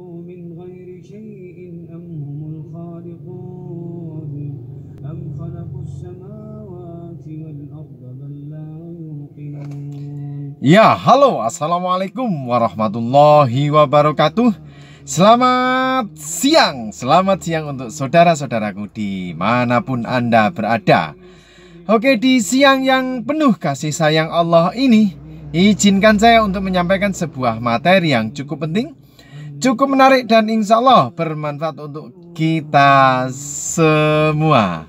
خلقوا من غير شيء أم هم الخالقون أم خلقوا السماوات والأرض بل لا يوقنون يا هلو السلام عليكم ورحمة Selamat siang, selamat siang untuk saudara-saudaraku dimanapun Anda berada. Oke, di siang yang penuh kasih sayang Allah ini, izinkan saya untuk menyampaikan sebuah materi yang cukup penting cukup menarik dan insya Allah bermanfaat untuk kita semua.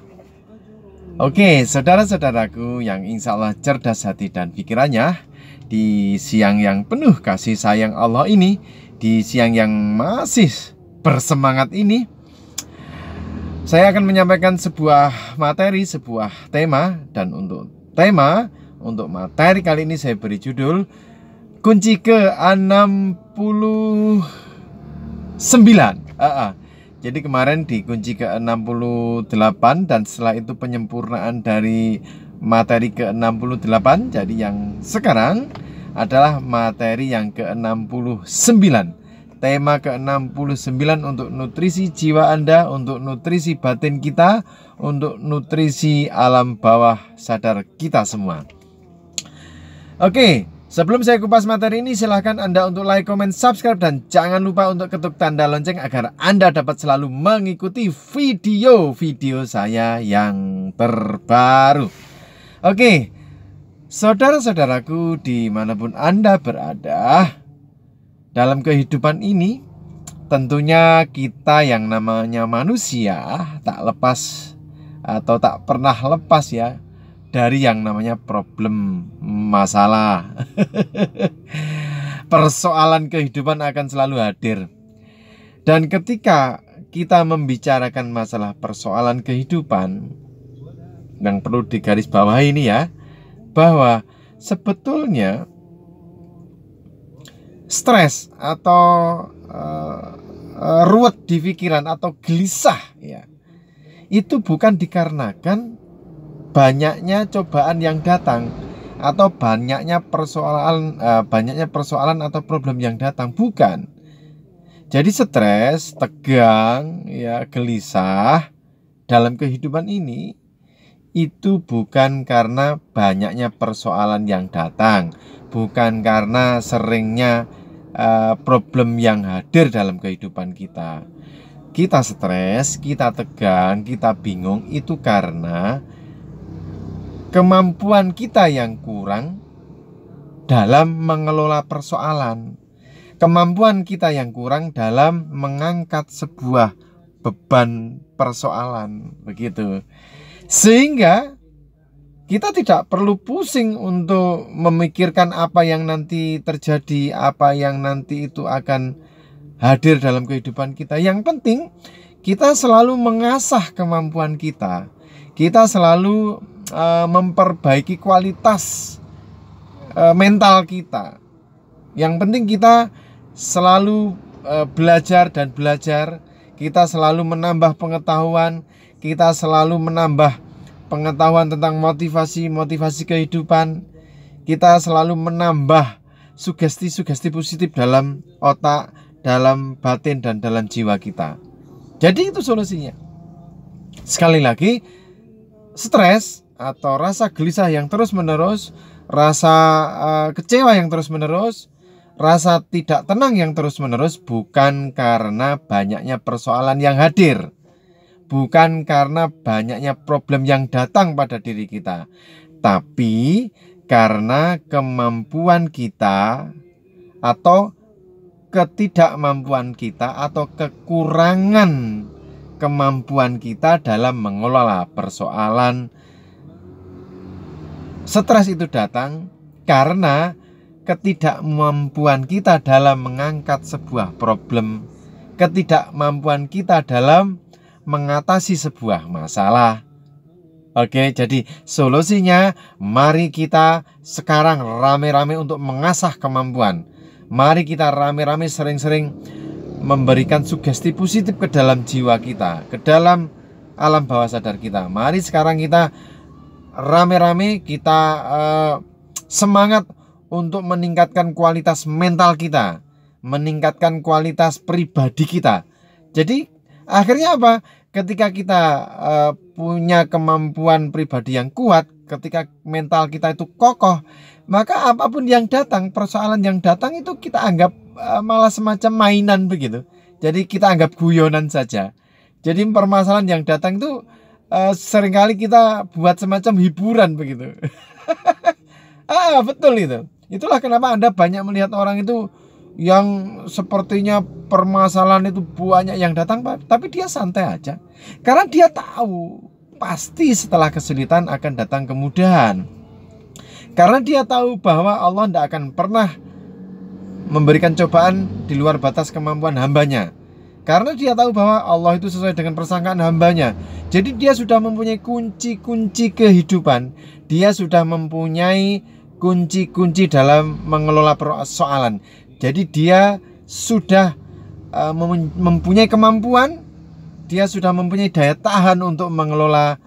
Oke, saudara-saudaraku yang insya Allah cerdas hati dan pikirannya, di siang yang penuh kasih sayang Allah ini, di siang yang masih bersemangat ini, saya akan menyampaikan sebuah materi, sebuah tema, dan untuk tema, untuk materi kali ini saya beri judul Kunci ke 60 9 uh -uh. Jadi kemarin dikunci ke 68 dan setelah itu penyempurnaan dari materi ke 68 Jadi yang sekarang adalah materi yang ke 69 Tema ke 69 untuk nutrisi jiwa Anda, untuk nutrisi batin kita, untuk nutrisi alam bawah sadar kita semua Oke, okay. Sebelum saya kupas materi ini, silahkan Anda untuk like, comment, subscribe, dan jangan lupa untuk ketuk tanda lonceng agar Anda dapat selalu mengikuti video-video saya yang terbaru. Oke, saudara-saudaraku dimanapun Anda berada, dalam kehidupan ini tentunya kita yang namanya manusia tak lepas atau tak pernah lepas ya dari yang namanya problem, masalah. Persoalan kehidupan akan selalu hadir. Dan ketika kita membicarakan masalah persoalan kehidupan yang perlu digarisbawahi ini ya, bahwa sebetulnya stres atau uh, ruwet di pikiran atau gelisah ya. Itu bukan dikarenakan banyaknya cobaan yang datang atau banyaknya persoalan eh, banyaknya persoalan atau problem yang datang bukan jadi stres tegang ya gelisah dalam kehidupan ini itu bukan karena banyaknya persoalan yang datang bukan karena seringnya eh, problem yang hadir dalam kehidupan kita kita stres kita tegang kita bingung itu karena kemampuan kita yang kurang dalam mengelola persoalan, kemampuan kita yang kurang dalam mengangkat sebuah beban persoalan begitu. Sehingga kita tidak perlu pusing untuk memikirkan apa yang nanti terjadi, apa yang nanti itu akan hadir dalam kehidupan kita. Yang penting, kita selalu mengasah kemampuan kita kita selalu uh, memperbaiki kualitas uh, mental kita. Yang penting kita selalu uh, belajar dan belajar, kita selalu menambah pengetahuan, kita selalu menambah pengetahuan tentang motivasi-motivasi kehidupan. Kita selalu menambah sugesti-sugesti positif dalam otak, dalam batin dan dalam jiwa kita. Jadi itu solusinya. Sekali lagi, stres atau rasa gelisah yang terus-menerus, rasa uh, kecewa yang terus-menerus, rasa tidak tenang yang terus-menerus bukan karena banyaknya persoalan yang hadir. Bukan karena banyaknya problem yang datang pada diri kita, tapi karena kemampuan kita atau ketidakmampuan kita atau kekurangan kemampuan kita dalam mengelola persoalan stres itu datang karena ketidakmampuan kita dalam mengangkat sebuah problem, ketidakmampuan kita dalam mengatasi sebuah masalah. Oke, jadi solusinya mari kita sekarang rame-rame untuk mengasah kemampuan. Mari kita rame-rame sering-sering memberikan sugesti positif ke dalam jiwa kita, ke dalam alam bawah sadar kita. Mari sekarang kita rame-rame kita eh, semangat untuk meningkatkan kualitas mental kita, meningkatkan kualitas pribadi kita. Jadi akhirnya apa? Ketika kita eh, punya kemampuan pribadi yang kuat, ketika mental kita itu kokoh, maka apapun yang datang, persoalan yang datang itu kita anggap eh, malah semacam mainan begitu. Jadi kita anggap guyonan saja. Jadi permasalahan yang datang itu uh, seringkali kita buat semacam hiburan begitu. ah, betul itu. Itulah kenapa Anda banyak melihat orang itu yang sepertinya permasalahan itu banyak yang datang, tapi dia santai aja. Karena dia tahu pasti setelah kesulitan akan datang kemudahan. Karena dia tahu bahwa Allah tidak akan pernah memberikan cobaan di luar batas kemampuan hambanya. Karena dia tahu bahwa Allah itu sesuai dengan persangkaan hambanya. Jadi dia sudah mempunyai kunci-kunci kehidupan. Dia sudah mempunyai kunci-kunci dalam mengelola persoalan. Jadi dia sudah eh, mempunyai kemampuan dia sudah mempunyai daya tahan untuk mengelola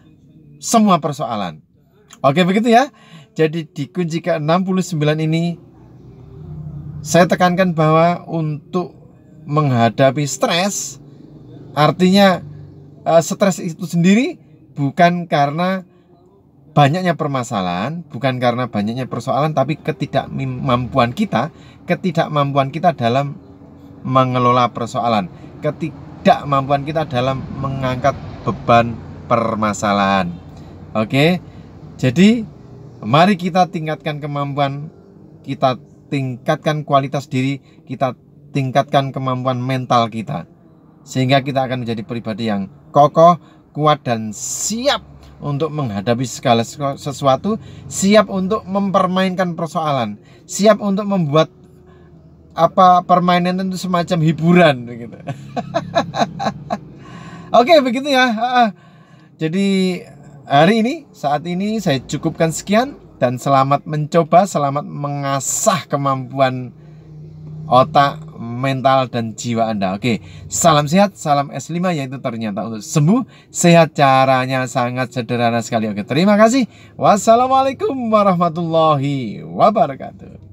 semua persoalan. Oke begitu ya. Jadi di kunci ke-69 ini saya tekankan bahwa untuk menghadapi stres artinya eh, stres itu sendiri bukan karena banyaknya permasalahan, bukan karena banyaknya persoalan, tapi ketidakmampuan kita, ketidakmampuan kita dalam mengelola persoalan, Ketika tidak kita dalam mengangkat beban permasalahan. Oke. Jadi mari kita tingkatkan kemampuan kita tingkatkan kualitas diri, kita tingkatkan kemampuan mental kita. Sehingga kita akan menjadi pribadi yang kokoh, kuat dan siap untuk menghadapi segala sesuatu, siap untuk mempermainkan persoalan, siap untuk membuat apa permainan itu semacam hiburan begitu. Oke, begitu ya. Jadi hari ini saat ini saya cukupkan sekian dan selamat mencoba, selamat mengasah kemampuan otak, mental dan jiwa Anda. Oke, salam sehat, salam S5 yaitu ternyata untuk sembuh. Sehat caranya sangat sederhana sekali. Oke, terima kasih. Wassalamualaikum warahmatullahi wabarakatuh.